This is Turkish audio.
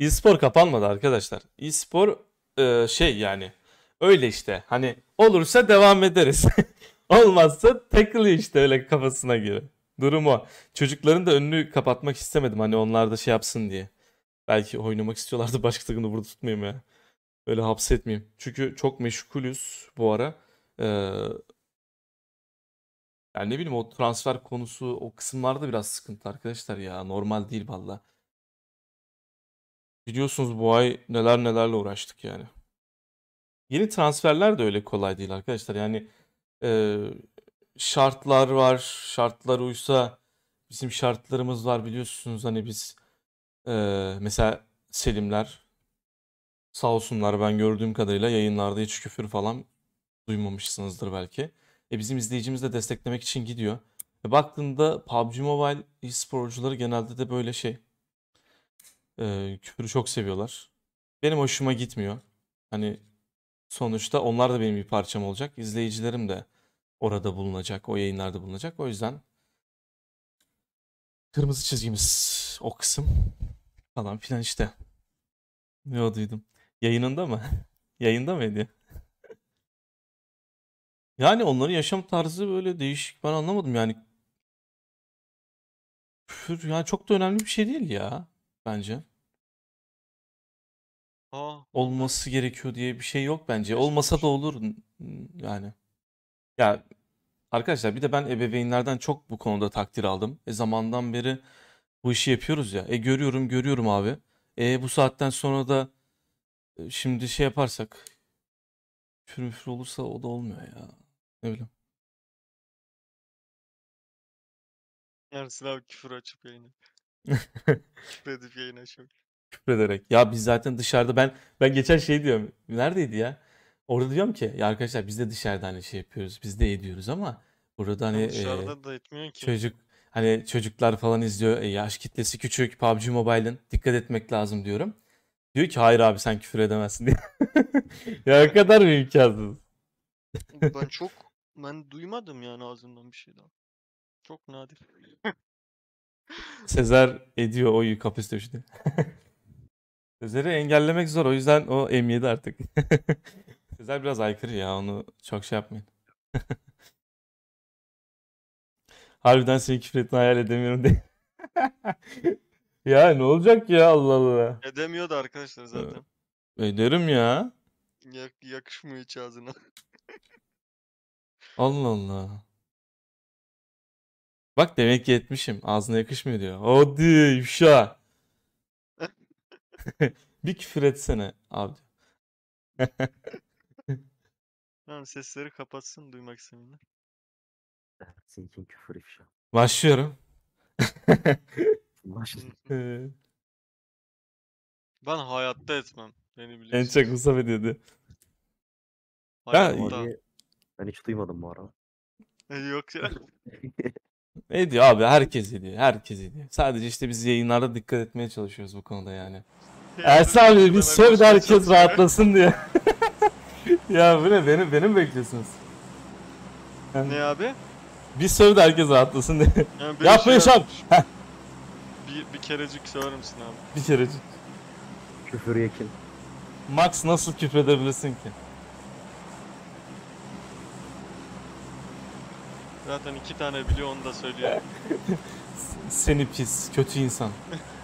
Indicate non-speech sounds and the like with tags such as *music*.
E-spor kapanmadı arkadaşlar. E-spor e, şey yani öyle işte hani olursa devam ederiz. *laughs* Olmazsa takılıyor işte öyle kafasına göre. Durum o. Çocukların da önünü kapatmak istemedim hani onlar da şey yapsın diye. Belki oynamak istiyorlardı *laughs* başka takımda burada tutmayayım ya. Öyle hapsetmeyeyim. Çünkü çok meşgulüz bu ara. Ee, yani ne bileyim o transfer konusu o kısımlarda biraz sıkıntı arkadaşlar ya. Normal değil valla. Biliyorsunuz bu ay neler nelerle uğraştık yani. Yeni transferler de öyle kolay değil arkadaşlar. Yani e, şartlar var. Şartlar uysa bizim şartlarımız var biliyorsunuz. Hani biz e, mesela Selimler sağ olsunlar ben gördüğüm kadarıyla yayınlarda hiç küfür falan duymamışsınızdır belki. E, bizim izleyicimiz de desteklemek için gidiyor. E, baktığında PUBG Mobile e-sporcuları genelde de böyle şey e, küfürü çok seviyorlar. Benim hoşuma gitmiyor. Hani sonuçta onlar da benim bir parçam olacak. İzleyicilerim de orada bulunacak, o yayınlarda bulunacak. O yüzden kırmızı çizgimiz o kısım falan filan işte. Ne o duydum. Yayınında mı? *laughs* Yayında mıydı? *laughs* yani onların yaşam tarzı böyle değişik. Ben anlamadım yani. Küfür yani çok da önemli bir şey değil ya bence. Aa, ah. Olması gerekiyor diye bir şey yok bence. Olmasa da olur yani. Ya arkadaşlar bir de ben ebeveynlerden çok bu konuda takdir aldım. E zamandan beri bu işi yapıyoruz ya. E görüyorum görüyorum abi. E bu saatten sonra da e, şimdi şey yaparsak pürmüfür olursa o da olmuyor ya. Ne bileyim. Ersin abi küfür açıp yayını. *laughs* Küfür edip yayın açıyor. Küfür ederek. Ya biz zaten dışarıda ben ben geçen şey diyorum. Neredeydi ya? Orada diyorum ki ya arkadaşlar biz de dışarıda hani şey yapıyoruz. Biz de ediyoruz ama burada hani dışarıda e, da etmiyor ki. Çocuk hani çocuklar falan izliyor. E, yaş kitlesi küçük. PUBG Mobile'ın dikkat etmek lazım diyorum. Diyor ki hayır abi sen küfür edemezsin diye. *laughs* ya o kadar mı imkansız? ben çok ben duymadım yani ağzından bir şey daha. Çok nadir. *laughs* Sezer ediyor o yük hapis dövüşünü. *laughs* Sezer'i engellemek zor. O yüzden o M7 artık. *laughs* Sezer biraz aykırı ya. Onu çok şey yapmayın. *laughs* Harbiden senin küfür ettiğini hayal edemiyorum diye. ya ne olacak ya Allah Allah. Edemiyordu arkadaşlar zaten. Ederim ya. yakışmıyor hiç ağzına. Allah Allah. Bak demek ki etmişim. Ağzına yakışmıyor diyor. Hadi yuşa. *laughs* bir küfür etsene abi diyor. *laughs* Tamam sesleri kapatsın duymak istemiyorum. Senin için küfür ifşa. Başlıyorum. *laughs* Başlıyorum. Ben hayatta etmem. Beni en biliyorsun. çok Musab ediyordu. Ben- Ben hiç duymadım bu arada. Yok ya. Ediyor abi herkes ediyor. Herkes ediyor. Sadece işte biz yayınlarda dikkat etmeye çalışıyoruz bu konuda yani. Ersin abi biz *laughs* söv de herkes rahatlasın diye. ya bu ne benim benim bekliyorsunuz. Ne abi? Biz söv de herkes rahatlasın diye. Yani Yapma şey Yaşar. bir, bir kerecik söver misin abi? Bir kerecik. Küfür yekil. Max nasıl küfredebilirsin ki? Zaten iki tane biliyor onu da söylüyor. Seni pis, kötü insan. *laughs*